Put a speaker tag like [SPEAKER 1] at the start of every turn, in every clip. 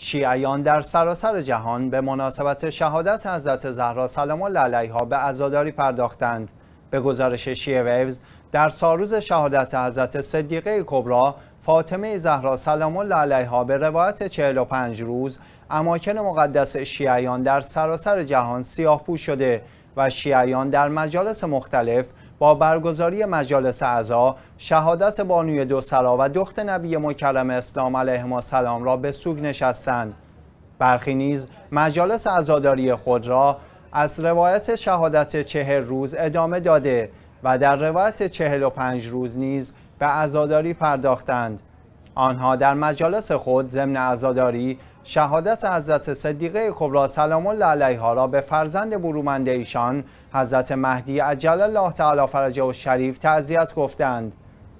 [SPEAKER 1] شیعیان در سراسر جهان به مناسبت شهادت حضرت زهرا سلام الله علیها به عزاداری پرداختند به گزارش شیعه ویوز در ساروز شهادت حضرت صدیقه کبرا فاطمه زهرا سلام الله علیها به روایت 45 روز اماکن مقدس شیعیان در سراسر جهان سیاه پوش شده و شیعیان در مجالس مختلف با برگزاری مجالس اعضا شهادت بانوی دو سلا و دخت نبی مکرم اسلام علیه ما سلام را به سوگ نشستند برخی نیز مجالس عزاداری خود را از روایت شهادت چهر روز ادامه داده و در روایت چهل و پنج روز نیز به عزاداری پرداختند آنها در مجالس خود ضمن عزاداری شهادت حضرت صدیقه کبرا سلام الله علیها را به فرزند برومند ایشان حضرت مهدی عجل الله تعالی فرجه و شریف تعذیت گفتند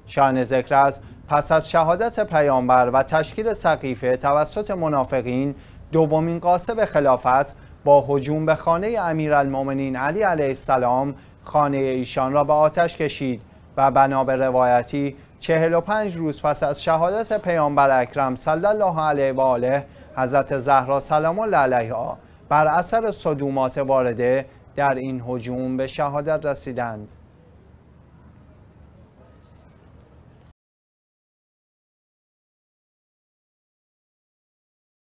[SPEAKER 1] شان ذکر از پس از شهادت پیامبر و تشکیل سقیفه توسط منافقین دومین قاسب خلافت با هجوم به خانه امیرالمؤمنین علی علیه السلام خانه ایشان را به آتش کشید و بنا روایتی 45 روز پس از شهادت پیامبر اکرم صلی الله علیه و آله حضرت زهرا سلام الله علیها بر اثر صدومات وارده در این هجوم به شهادت رسیدند